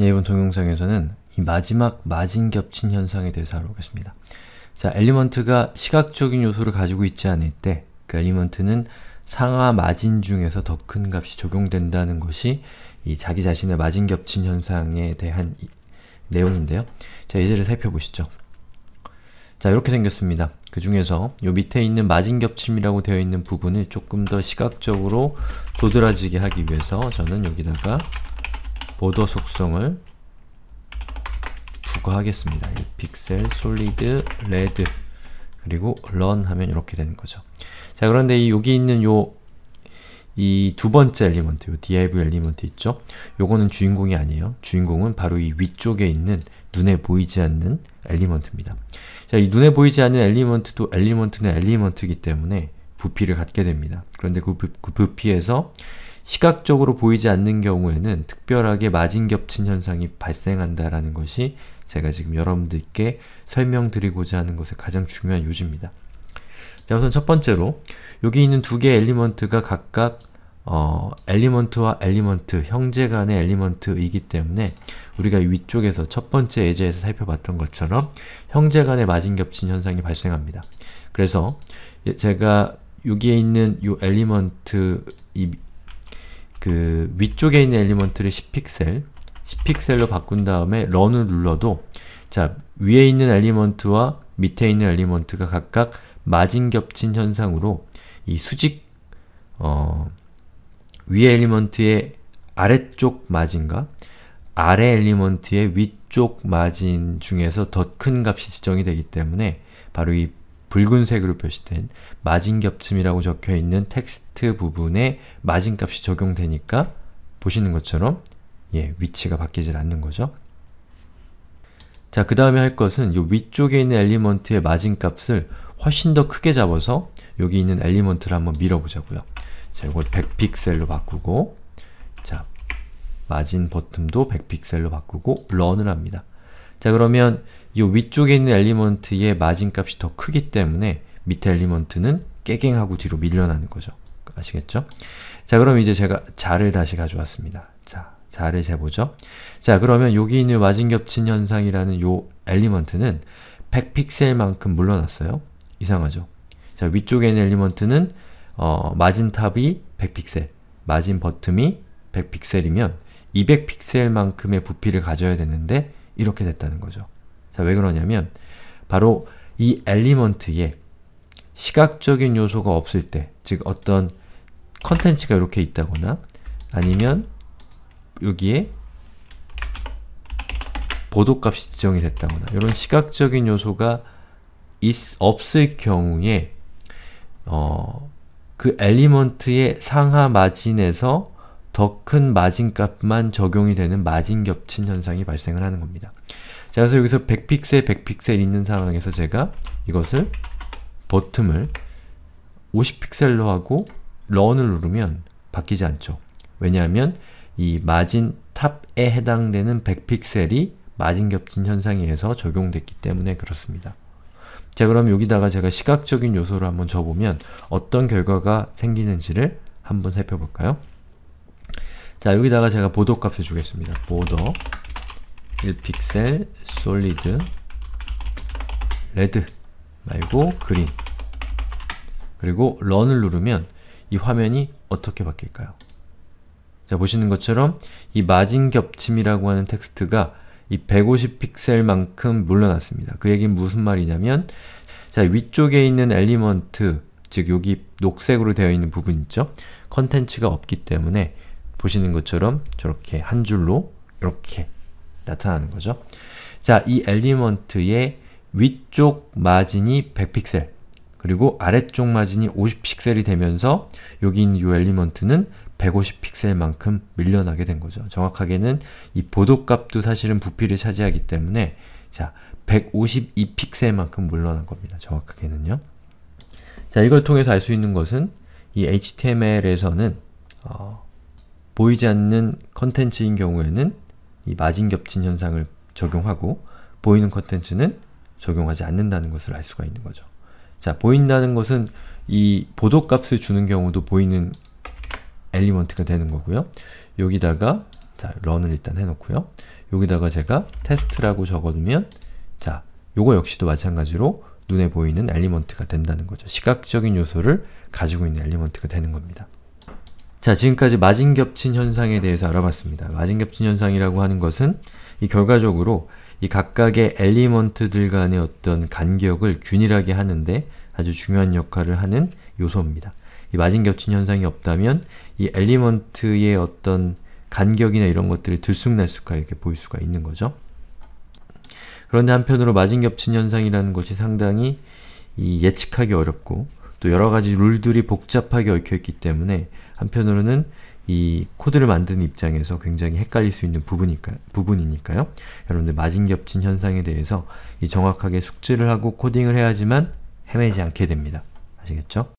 예, 이번 동영상에서는 이 마지막 마진 겹친 현상에 대해서 알아보겠습니다. 자, 엘리먼트가 시각적인 요소를 가지고 있지 않을 때 그 엘리먼트는 상하 마진 중에서 더 큰 값이 적용된다는 것이 이 자기 자신의 마진 겹친 현상에 대한 내용인데요. 자, 예제를 살펴보시죠. 자, 이렇게 생겼습니다. 그 중에서 요 밑에 있는 마진 겹침이라고 되어 있는 부분을 조금 더 시각적으로 도드라지게 하기 위해서 저는 여기다가 보더 속성을 부과하겠습니다. 픽셀, 솔리드, 레드 그리고 r 하면 이렇게 되는 거죠. 자 그런데 이 여기 있는 요이두 번째 엘리먼트, 요 div 엘리먼트 있죠? 요거는 주인공이 아니에요. 주인공은 바로 이 위쪽에 있는 눈에 보이지 않는 엘리먼트입니다. 자, 이 눈에 보이지 않는 엘리먼트도 엘리먼트는 엘리먼트이기 때문에 부피를 갖게 됩니다. 그런데 그, 부, 그 부피에서 시각적으로 보이지 않는 경우에는 특별하게 마진겹친 현상이 발생한다라는 것이 제가 지금 여러분들께 설명드리고자 하는 것의 가장 중요한 요지입니다. 자, 우선 첫 번째로 여기 있는 두 개의 엘리먼트가 각각 어, 엘리먼트와 엘리먼트, 형제 간의 엘리먼트이기 때문에 우리가 위쪽에서 첫 번째 예제에서 살펴봤던 것처럼 형제 간의 마진겹친 현상이 발생합니다. 그래서 제가 여기에 있는 이 엘리먼트 그 위쪽에 있는 엘리먼트를 10픽셀, 10픽셀로 바꾼 다음에 런을 눌러도 자, 위에 있는 엘리먼트와 밑에 있는 엘리먼트가 각각 마진 겹친 현상으로 이 수직 어, 위에 엘리먼트의 아래쪽 마진과 아래 엘리먼트의 위쪽 마진 중에서 더 큰 값이 지정이 되기 때문에 바로 이 붉은색으로 표시된 마진겹침이라고 적혀있는 텍스트 부분에 마진값이 적용되니까 보시는 것처럼 예, 위치가 바뀌질 않는 거죠. 자, 그 다음에 할 것은 이 위쪽에 있는 엘리먼트의 마진값을 훨씬 더 크게 잡아서 여기 있는 엘리먼트를 한번 밀어보자고요. 자, 이걸 100픽셀로 바꾸고 자, 마진 버튼도 100픽셀로 바꾸고 런을 합니다. 자 그러면 이 위쪽에 있는 엘리먼트의 마진값이 더 크기 때문에 밑에 엘리먼트는 깨갱하고 뒤로 밀려나는 거죠. 아시겠죠? 자 그럼 이제 제가 자를 다시 가져왔습니다. 자, 자를 재보죠. 자 그러면 여기 있는 마진 겹친 현상이라는 이 엘리먼트는 100픽셀만큼 물러났어요. 이상하죠? 자 위쪽에 있는 엘리먼트는 어, 마진 탑이 100픽셀, 마진 버튼이 100픽셀이면 200픽셀만큼의 부피를 가져야 되는데 이렇게 됐다는 거죠. 자, 왜 그러냐면 바로 이 엘리먼트에 시각적인 요소가 없을 때, 즉 어떤 컨텐츠가 이렇게 있다거나 아니면 여기에 보도값이 지정이 됐다거나 이런 시각적인 요소가 있, 없을 경우에 어, 그 엘리먼트의 상하 마진에서 더큰 마진값만 적용이 되는 마진 겹친 현상이 발생을 하는 겁니다. 자, 그래서 여기서 100픽셀, 100픽셀 있는 상황에서 제가 이것을 버튼을 50픽셀로 하고 런을 누르면 바뀌지 않죠. 왜냐하면 이 마진 탑에 해당되는 100픽셀이 마진 겹친 현상에 의해서 적용됐기 때문에 그렇습니다. 자 그럼 여기다가 제가 시각적인 요소를 한번 줘보면 어떤 결과가 생기는지를 한번 살펴볼까요? 자, 여기다가 제가 보도 값을 주겠습니다. 보도 1픽셀 솔리드 레드 말고 그린 그리고 런을 누르면 이 화면이 어떻게 바뀔까요? 자, 보시는 것처럼 이 마진 겹침이라고 하는 텍스트가 이 150픽셀만큼 물러났습니다. 그 얘기는 무슨 말이냐면 자, 위쪽에 있는 엘리먼트 즉 여기 녹색으로 되어 있는 부분 있죠? 컨텐츠가 없기 때문에 보시는 것처럼 저렇게 한 줄로 이렇게 나타나는 거죠. 자, 이 엘리먼트의 위쪽 마진이 100픽셀 그리고 아래쪽 마진이 50픽셀이 되면서 여기 있는 이 엘리먼트는 150픽셀만큼 밀려나게 된 거죠. 정확하게는 이 보도값도 사실은 부피를 차지하기 때문에 자, 152픽셀만큼 물러난 겁니다. 정확하게는요. 자, 이걸 통해서 알 수 있는 것은 이 HTML에서는 어, 보이지 않는 컨텐츠인 경우에는 이 마진 겹친 현상을 적용하고 보이는 컨텐츠는 적용하지 않는다는 것을 알 수가 있는 거죠. 자, 보인다는 것은 이 보도값을 주는 경우도 보이는 엘리먼트가 되는 거고요. 여기다가 자, 런을 일단 해놓고요. 여기다가 제가 테스트라고 적어두면 자, 요거 역시도 마찬가지로 눈에 보이는 엘리먼트가 된다는 거죠. 시각적인 요소를 가지고 있는 엘리먼트가 되는 겁니다. 자, 지금까지 마진겹친 현상에 대해서 알아봤습니다. 마진겹친 현상이라고 하는 것은 이 결과적으로 이 각각의 엘리먼트들 간의 어떤 간격을 균일하게 하는데 아주 중요한 역할을 하는 요소입니다. 이 마진겹친 현상이 없다면 이 엘리먼트의 어떤 간격이나 이런 것들이 들쑥날쑥하게 이렇게 보일 수가 있는 거죠. 그런데 한편으로 마진겹친 현상이라는 것이 상당히 예측하기 어렵고 또 여러 가지 룰들이 복잡하게 얽혀있기 때문에 한편으로는 이 코드를 만드는 입장에서 굉장히 헷갈릴 수 있는 부분이니까, 부분이니까요. 여러분들 마진겹친 현상에 대해서 이 정확하게 숙지를 하고 코딩을 해야지만 헤매지 않게 됩니다. 아시겠죠?